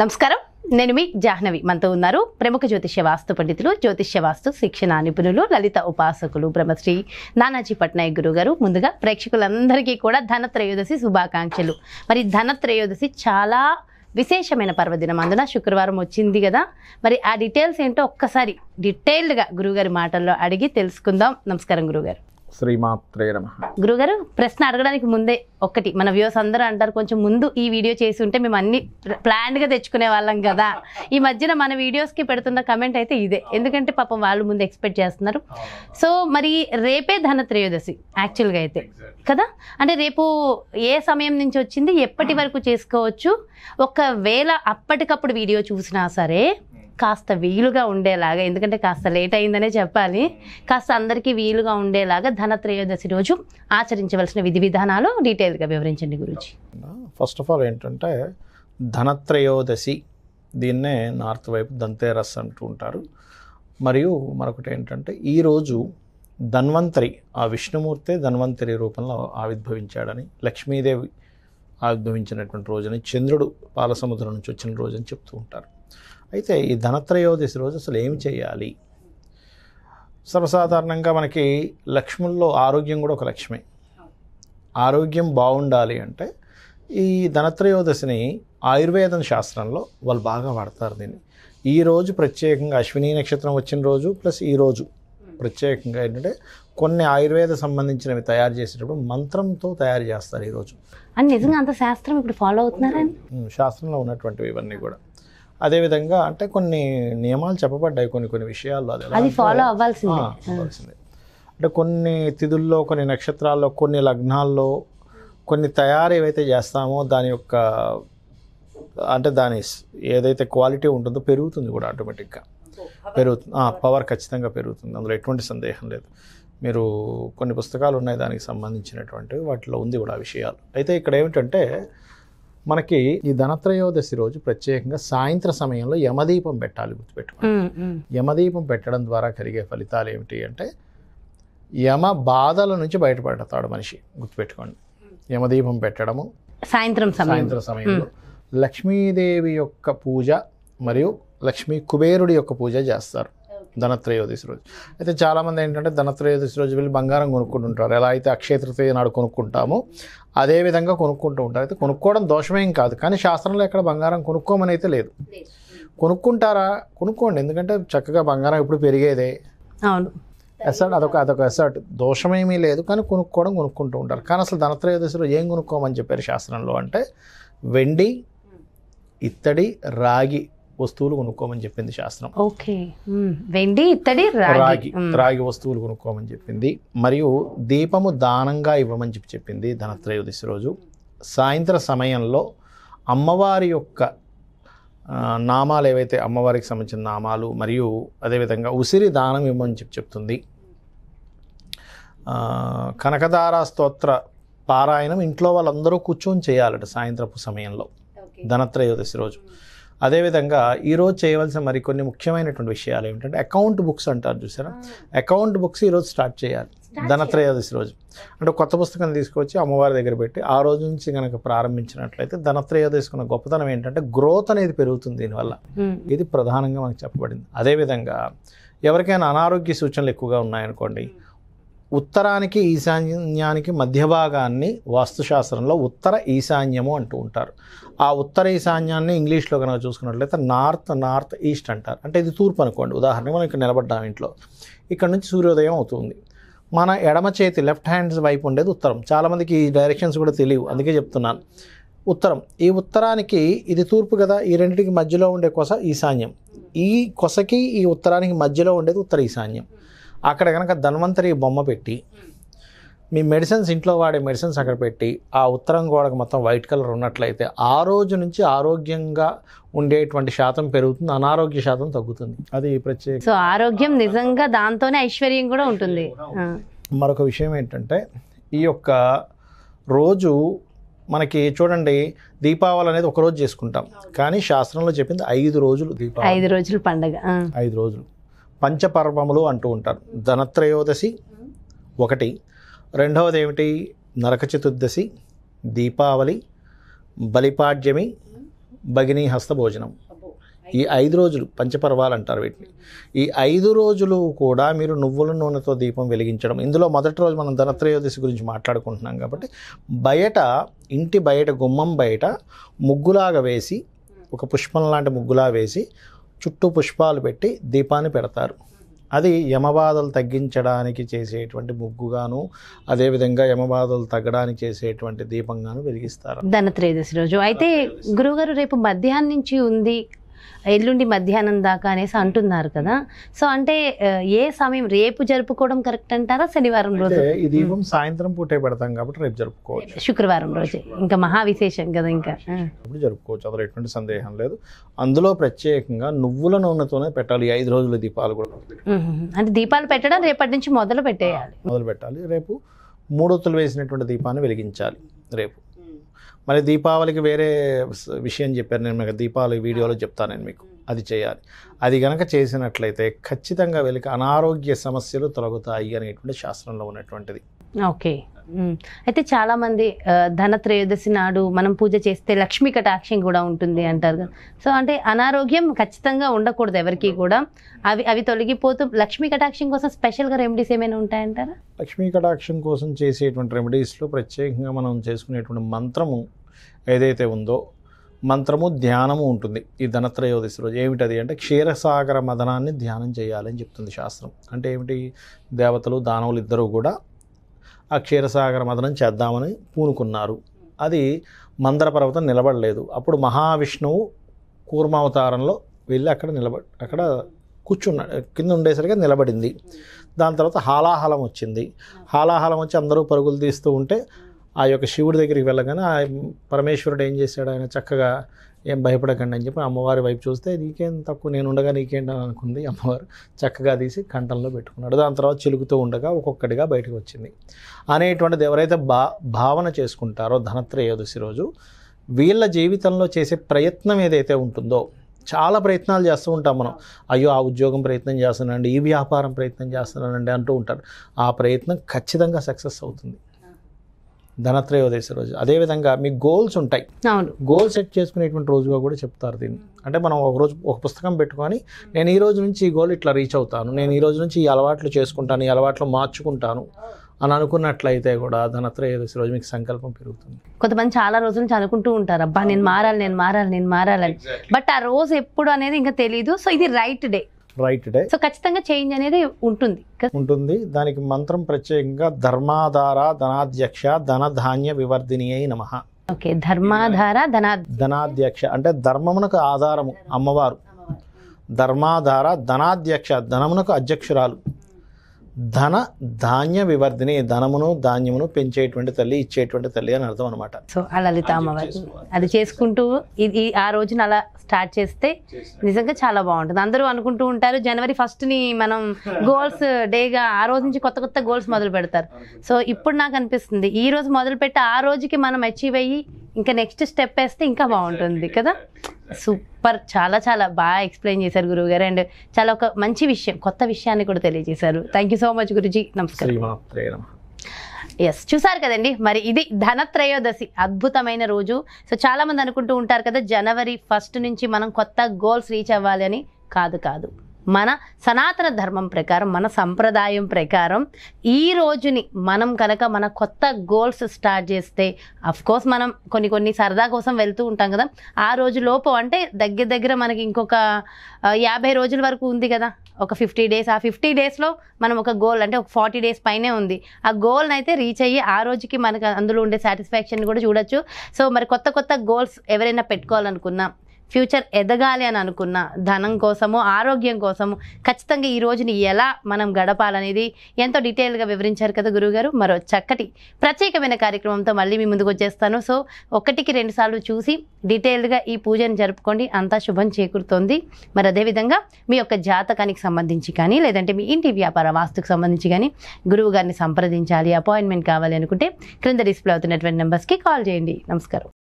నమస్కారం నేను మీ జాహ్నవి మనతో ఉన్నారు ప్రముఖ జ్యోతిష్య వాస్తు పండితులు జ్యోతిష్య వాస్తు శిక్షణ నిపుణులు లలిత ఉపాసకులు బ్రహ్మశ్రీ నానాజీ పట్నాయక్ గురువు గారు ముందుగా ప్రేక్షకులందరికీ కూడా ధనత్రయోదశి శుభాకాంక్షలు మరి ధనత్రయోదశి చాలా విశేషమైన పర్వదినం అందున శుక్రవారం వచ్చింది కదా మరి ఆ డీటెయిల్స్ ఏంటో ఒక్కసారి డీటెయిల్డ్గా గురువుగారి మాటల్లో అడిగి తెలుసుకుందాం నమస్కారం గురువుగారు శ్రీమాత్రే నమ గురుగారు ప్రశ్న అడగడానికి ముందే ఒకటి మన వ్యూస్ అందరూ అంటారు కొంచెం ముందు ఈ వీడియో చేసి ఉంటే మేము అన్ని ప్లాన్గా తెచ్చుకునే వాళ్ళం కదా ఈ మధ్యన మన వీడియోస్కి పెడుతున్న కమెంట్ అయితే ఇదే ఎందుకంటే పాపం వాళ్ళు ముందు ఎక్స్పెక్ట్ చేస్తున్నారు సో మరి రేపే ధన త్రయోదశి యాక్చువల్గా అయితే కదా అంటే రేపు ఏ సమయం నుంచి వచ్చింది ఎప్పటి వరకు చేసుకోవచ్చు ఒకవేళ అప్పటికప్పుడు వీడియో చూసినా సరే కాస్త వీలుగా ఉండేలాగా ఎందుకంటే కాస్త లేట్ అయిందనే చెప్పాలి కాస్త అందరికీ వీలుగా ఉండేలాగా ధనత్రయోదశి రోజు ఆచరించవలసిన విధి విధానాలు డీటెయిల్గా వివరించండి గురుజీ ఫస్ట్ ఆఫ్ ఆల్ ఏంటంటే ధనత్రయోదశి దీన్నే నార్త్ వైపు దంతేరస్ అంటూ ఉంటారు మరియు మరొకటి ఏంటంటే ఈరోజు ధన్వంతరి ఆ విష్ణుమూర్తే ధన్వంతరి రూపంలో ఆవిర్భవించాడని లక్ష్మీదేవి ఆవిర్భవించినటువంటి రోజుని చంద్రుడు పాలసముద్రం నుంచి వచ్చిన రోజు అని చెప్తూ ఉంటారు అయితే ఈ ధనత్రయోదశి రోజు అసలు ఏం చేయాలి సర్వసాధారణంగా మనకి లక్ష్ముల్లో ఆరోగ్యం కూడా ఒక లక్ష్మే ఆరోగ్యం బాగుండాలి అంటే ఈ ధనత్రయోదశిని ఆయుర్వేదం శాస్త్రంలో వాళ్ళు బాగా వాడతారు దీన్ని ఈరోజు ప్రత్యేకంగా అశ్విని నక్షత్రం వచ్చిన రోజు ప్లస్ ఈరోజు ప్రత్యేకంగా ఏంటంటే కొన్ని ఆయుర్వేద సంబంధించినవి తయారు చేసేటప్పుడు మంత్రంతో తయారు చేస్తారు ఈరోజు అని నిజంగా అంత శాస్త్రం ఇప్పుడు ఫాలో అవుతున్నారా శాస్త్రంలో ఉన్నటువంటివి ఇవన్నీ కూడా అదేవిధంగా అంటే కొన్ని నియమాలు చెప్పబడ్డాయి కొన్ని కొన్ని విషయాల్లో అది ఫాలో అవ్వాల్సిందే అంటే కొన్ని తిథుల్లో కొన్ని నక్షత్రాల్లో కొన్ని లగ్నాల్లో కొన్ని తయారు ఏవైతే చేస్తామో దాని యొక్క అంటే దాని ఏదైతే క్వాలిటీ ఉంటుందో పెరుగుతుంది కూడా ఆటోమేటిక్గా పెరుగుతుంది పవర్ ఖచ్చితంగా పెరుగుతుంది అందులో ఎటువంటి సందేహం లేదు మీరు కొన్ని పుస్తకాలు ఉన్నాయి దానికి సంబంధించినటువంటి వాటిలో ఉంది కూడా విషయాలు అయితే ఇక్కడ ఏమిటంటే మనకి ఈ ధనత్రయోదశి రోజు ప్రత్యేకంగా సాయంత్ర సమయంలో యమదీపం పెట్టాలి గుర్తుపెట్టుకోండి యమదీపం పెట్టడం ద్వారా కలిగే ఫలితాలు ఏమిటి అంటే యమ బాధల నుంచి బయటపడతాడు మనిషి గుర్తుపెట్టుకోండి యమదీపం పెట్టడము సాయంత్రం సాయంత్రం సమయంలో లక్ష్మీదేవి యొక్క పూజ మరియు లక్ష్మీ కుబేరుడి యొక్క పూజ చేస్తారు ధనత్రయోదశి రోజు అయితే చాలామంది ఏంటంటే ధనత్రయోదశి రోజు వెళ్ళి బంగారం కొనుక్కుంటుంటారు ఎలా అయితే అక్షయతృతీయ నాడు కొనుక్కుంటామో అదే విధంగా కొనుక్కుంటూ ఉంటారు అయితే కొనుక్కోవడం దోషమేం కాదు కానీ శాస్త్రంలో ఎక్కడ బంగారం కొనుక్కోమని అయితే లేదు కొనుక్కుంటారా కొనుక్కోండి ఎందుకంటే చక్కగా బంగారం ఇప్పుడు పెరిగేదే అవును ఎసర్ట్ అదొక అదొక ఎసర్ట్ దోషమేమీ లేదు కానీ కొనుక్కోవడం కొనుక్కుంటూ ఉంటారు కానీ అసలు ధనత్రయోదశిలో ఏం కొనుక్కోమని చెప్పారు శాస్త్రంలో అంటే వెండి ఇత్తడి రాగి వస్తువులు కొనుక్కోమని చెప్పింది శాస్త్రం ఓకే వెండి ఇత్తడి రాగి రాగి వస్తువులు కొనుక్కోమని చెప్పింది మరియు దీపము దానంగా ఇవ్వమని చెప్పి చెప్పింది ధనత్రయోదశి రోజు సాయంత్ర సమయంలో అమ్మవారి యొక్క నామాలు ఏవైతే అమ్మవారికి సంబంధించిన నామాలు మరియు అదేవిధంగా ఉసిరి దానం ఇవ్వమని చెప్పి చెప్తుంది కనకదార స్తోత్ర పారాయణం ఇంట్లో వాళ్ళందరూ కూర్చొని చేయాలట సాయంత్రపు సమయంలో ధనత్రయోదశి రోజు అదేవిధంగా ఈరోజు చేయవలసిన మరికొన్ని ముఖ్యమైనటువంటి విషయాలు ఏమిటంటే అకౌంట్ బుక్స్ అంటారు చూసారా అకౌంట్ బుక్స్ ఈరోజు స్టార్ట్ చేయాలి ధనత్రయోదశి రోజు అంటే కొత్త పుస్తకం తీసుకొచ్చి అమ్మవారి దగ్గర పెట్టి ఆ రోజు నుంచి కనుక ప్రారంభించినట్లయితే ఉన్న గొప్పతనం ఏంటంటే గ్రోత్ అనేది పెరుగుతుంది దీనివల్ల ఇది ప్రధానంగా మనకు చెప్పబడింది అదేవిధంగా ఎవరికైనా అనారోగ్య సూచనలు ఎక్కువగా ఉన్నాయనుకోండి ఉత్తరానికి ఈశాన్యానికి మధ్య భాగాన్ని వాస్తుశాస్త్రంలో ఉత్తర ఈశాన్యము అంటూ ఉంటారు ఆ ఉత్తర ఈశాన్యాన్ని ఇంగ్లీష్లో కనుక చూసుకున్నట్లయితే నార్త్ నార్త్ ఈస్ట్ అంటారు అంటే ఇది తూర్పు అనుకోండి ఉదాహరణకు మనం ఇక్కడ నిలబడ్డాము ఇంట్లో ఇక్కడ నుంచి సూర్యోదయం అవుతుంది మన ఎడమ చేతి లెఫ్ట్ హ్యాండ్స్ వైపు ఉండేది ఉత్తరం చాలామందికి ఈ డైరెక్షన్స్ కూడా తెలియవు అందుకే చెప్తున్నాను ఉత్తరం ఈ ఉత్తరానికి ఇది తూర్పు కదా ఈ రెండింటికి మధ్యలో ఉండే కొస ఈశాన్యం ఈ కొసకి ఈ ఉత్తరానికి మధ్యలో ఉండేది ఉత్తర ఈశాన్యం అక్కడ కనుక ధన్వంతరి బొమ్మ పెట్టి మీ మెడిసిన్స్ ఇంట్లో వాడే మెడిసిన్స్ అక్కడ పెట్టి ఆ ఉత్తరం గోడకు మొత్తం వైట్ కలర్ ఉన్నట్లయితే ఆ రోజు నుంచి ఆరోగ్యంగా ఉండేటువంటి శాతం పెరుగుతుంది అనారోగ్య శాతం తగ్గుతుంది అది ప్రత్యేక సో ఆరోగ్యం నిజంగా దాంతోనే ఐశ్వర్యం కూడా ఉంటుంది మరొక విషయం ఏంటంటే ఈ యొక్క రోజు మనకి చూడండి దీపావళి అనేది ఒకరోజు చేసుకుంటాం కానీ శాస్త్రంలో చెప్పింది ఐదు రోజులు దీపావళి ఐదు రోజులు పండగ ఐదు రోజులు పంచపర్వములు అంటూ ఉంటారు ధనత్రయోదశి ఒకటి రెండవది ఏమిటి నరక చతుర్దశి దీపావళి బలిపాడ్యమి భగినీ హస్త భోజనం ఈ ఐదు రోజులు పంచపర్వాలు అంటారు వీటిని ఈ ఐదు రోజులు కూడా మీరు నువ్వుల నూనెతో దీపం వెలిగించడం ఇందులో మొదటి రోజు మనం ధనత్రయోదశి గురించి మాట్లాడుకుంటున్నాం కాబట్టి బయట ఇంటి బయట గుమ్మం బయట ముగ్గులాగా వేసి ఒక పుష్పం లాంటి ముగ్గులా వేసి చుట్టూ పుష్పాలు పెట్టి దీపాన్ని పెడతారు అది యమబాధలు తగ్గించడానికి చేసేటువంటి ముగ్గుగాను అదేవిధంగా యమబాధలు తగ్గడానికి చేసేటువంటి దీపంగాను వెలిగిస్తారు ధనత్రయోదశి రోజు అయితే గురువుగారు రేపు మధ్యాహ్నం నుంచి ఉంది ఎల్లుండి మధ్యాహ్నం దాకా అనేసి అంటున్నారు కదా సో అంటే ఏ సమయం రేపు జరుపుకోవడం కరెక్ట్ అంటారా శనివారం రోజు దీపం సాయంత్రం పూటే పెడతాం కాబట్టి రేపు జరుపుకోవచ్చు శుక్రవారం రోజు ఇంకా మహా విశేషం కదా ఇంకా ఇప్పుడు జరుపుకోవచ్చు అందులో ఎటువంటి సందేహం లేదు అందులో ప్రత్యేకంగా నువ్వుల నూనెతోనే పెట్టాలి ఐదు రోజుల దీపాలు కూడా అంటే దీపాలు పెట్టడం రేపటి నుంచి మొదలు పెట్టేయాలి మొదలు పెట్టాలి రేపు మూడొత్తులు వేసినటువంటి దీపాన్ని వెలిగించాలి రేపు మరి దీపావళికి వేరే విషయం చెప్పారు నేను మీకు దీపావళి వీడియోలో చెప్తాను నేను మీకు అది చేయాలి అది కనుక చేసినట్లయితే ఖచ్చితంగా వెళ్ళి అనారోగ్య సమస్యలు తొలగుతాయి అనేటువంటి శాస్త్రంలో ఉన్నటువంటిది ఓకే అయితే చాలా మంది ధన త్రయోదశి నాడు మనం పూజ చేస్తే లక్ష్మీ కటాక్షం కూడా ఉంటుంది అంటారు సో అంటే అనారోగ్యం ఖచ్చితంగా ఉండకూడదు ఎవరికి కూడా అవి అవి తొలగిపోతూ లక్ష్మీ కటాక్షం కోసం స్పెషల్గా రెమెడీస్ ఏమైనా ఉంటాయంటారా లక్ష్మీ కటాక్షం కోసం చేసేటువంటి రెమెడీస్లో ప్రత్యేకంగా మనం చేసుకునేటువంటి మంత్రము ఏదైతే ఉందో మంత్రము ధ్యానము ఉంటుంది ఈ ధనత్రయోదశి రోజు ఏమిటది అంటే క్షీరసాగర మదనాన్ని ధ్యానం చేయాలని చెప్తుంది శాస్త్రం అంటే ఏమిటి దేవతలు దానవులు ఇద్దరూ కూడా ఆ క్షీరసాగర మదనం చేద్దామని పూనుకున్నారు అది మందర పర్వతం నిలబడలేదు అప్పుడు మహావిష్ణువు కూర్మావతారంలో వెళ్ళి అక్కడ నిలబ అక్కడ కూర్చున్నాడు కింద ఉండేసరికి నిలబడింది దాని తర్వాత హాలాహలం వచ్చింది హాలాహలం వచ్చి అందరూ పరుగులు తీస్తూ ఉంటే ఆ యొక్క శివుడి దగ్గరికి వెళ్ళగానే ఆ పరమేశ్వరుడు ఏం చేశాడు ఆయన చక్కగా ఏం భయపడకండి అని చెప్పి అమ్మవారి వైపు చూస్తే నీకేం తక్కువ నేను ఉండగా నీకేంటని అనుకుంది అమ్మవారు చక్కగా తీసి కంటంలో పెట్టుకున్నాడు దాని తర్వాత చిలుకుతూ ఉండగా ఒక్కొక్కటిగా బయటకు వచ్చింది అనేటువంటిది ఎవరైతే భా భావన చేసుకుంటారో ధనత్రయోదశి రోజు వీళ్ళ జీవితంలో చేసే ప్రయత్నం ఏదైతే ఉంటుందో చాలా ప్రయత్నాలు చేస్తూ ఉంటాం మనం అయ్యో ఆ ఉద్యోగం ప్రయత్నం చేస్తున్నానండి ఈ వ్యాపారం ప్రయత్నం చేస్తున్నానండి అంటూ ఉంటారు ఆ ప్రయత్నం ఖచ్చితంగా సక్సెస్ అవుతుంది ధనత్రయోదశ రోజు అదేవిధంగా మీకు గోల్స్ ఉంటాయి గోల్ సెట్ చేసుకునేటువంటి రోజుగా కూడా చెప్తారు దీన్ని అంటే మనం ఒక రోజు ఒక పుస్తకం పెట్టుకొని నేను ఈ రోజు నుంచి ఈ గోల్ ఇట్లా రీచ్ అవుతాను నేను ఈ రోజు నుంచి ఈ అలవాట్లు చేసుకుంటాను ఈ అలవాట్లు మార్చుకుంటాను అని అనుకున్నట్లయితే కూడా ధనత్రయోదశి రోజు మీకు సంకల్పం పెరుగుతుంది కొంతమంది చాలా రోజులు చదువుకుంటూ ఉంటారు అబ్బా నేను మారాలి నేను మారాలి నేను మారాలని బట్ ఆ రోజు ఎప్పుడు అనేది ఇంకా తెలియదు సో ఇది right day right day so ఖచ్చితంగా చేంజ్ అనేది ఉంటుంది ఉంటుంది దానికి మంత్రం ప్రత్యేకంగా ధర్మాధార ధనాధ్యక్ష ధనధాన్య వివర్ధిని అయి నమ ఓకే ధర్మాధార ధనా ధనాధ్యక్ష అంటే ధర్మమునకు ఆధారము అమ్మవారు ధర్మాధార ధనాధ్యక్ష ధనమునకు అధ్యక్షురాలు ధన ధాన్య వివర్ధిని ధనమును ధాన్యమును పెంచేటువంటి తల్లి ఇచ్చేటువంటి తల్లి అని అర్థం అనమాట సో అలా లలిత అమ్మవారు అది చేసుకుంటూ ఇది ఆ రోజున అలా స్టార్ట్ చేస్తే నిజంగా చాలా బాగుంటుంది అందరూ అనుకుంటూ ఉంటారు జనవరి ఫస్ట్ని మనం గోల్స్ డేగా ఆ రోజు నుంచి కొత్త కొత్త గోల్స్ మొదలు పెడతారు సో ఇప్పుడు నాకు అనిపిస్తుంది ఈ రోజు మొదలు పెట్టి ఆ రోజుకి మనం అచీవ్ అయ్యి ఇంకా నెక్స్ట్ స్టెప్ వేస్తే ఇంకా బాగుంటుంది కదా సూపర్ చాలా చాలా బాగా ఎక్స్ప్లెయిన్ చేశారు గురువు గారు అండ్ చాలా ఒక మంచి విషయం కొత్త విషయాన్ని కూడా తెలియజేశారు thank you so much Guruji నమస్కారం ఎస్ చూసారు కదండి మరి ఇది ధనత్రయోదశి అద్భుతమైన రోజు సో చాలామంది అనుకుంటూ ఉంటారు కదా జనవరి ఫస్ట్ నుంచి మనం కొత్త గోల్స్ రీచ్ అవ్వాలి అని కాదు కాదు మన సనాతన ధర్మం ప్రకారం మన సంప్రదాయం ప్రకారం ఈ రోజుని మనం కనుక మన కొత్త గోల్స్ స్టార్ట్ చేస్తే కోర్స్ మనం కొన్ని కొన్ని సరదా కోసం వెళ్తూ ఉంటాం కదా ఆ రోజు లోపు అంటే దగ్గర దగ్గర మనకి ఇంకొక యాభై రోజుల వరకు ఉంది కదా ఒక ఫిఫ్టీ డేస్ ఆ ఫిఫ్టీ డేస్లో మనం ఒక గోల్ అంటే ఒక ఫార్టీ డేస్ పైనే ఉంది ఆ గోల్ని అయితే రీచ్ అయ్యి ఆ రోజుకి మనకు అందులో ఉండే సాటిస్ఫాక్షన్ కూడా చూడొచ్చు సో మరి కొత్త కొత్త గోల్స్ ఎవరైనా పెట్టుకోవాలనుకున్నా ఫ్యూచర్ ఎదగాలి అని అనుకున్న ధనం కోసము ఆరోగ్యం కోసము ఖచ్చితంగా ఈ రోజుని ఎలా మనం గడపాలనేది ఎంతో డీటెయిల్గా వివరించారు కదా గురువుగారు మరో చక్కటి ప్రత్యేకమైన కార్యక్రమంతో మళ్ళీ మీ ముందుకు వచ్చేస్తాను సో ఒకటికి రెండుసార్లు చూసి డీటెయిల్డ్గా ఈ పూజను జరుపుకోండి అంతా శుభం చేకూరుతోంది మరి అదేవిధంగా మీ యొక్క జాతకానికి సంబంధించి కానీ లేదంటే మీ ఇంటి వ్యాపార వాస్తుకు సంబంధించి కానీ గురువు గారిని సంప్రదించాలి అపాయింట్మెంట్ కావాలి అనుకుంటే క్రింద డిస్ప్లే అవుతున్నటువంటి నెంబర్స్కి కాల్ చేయండి నమస్కారం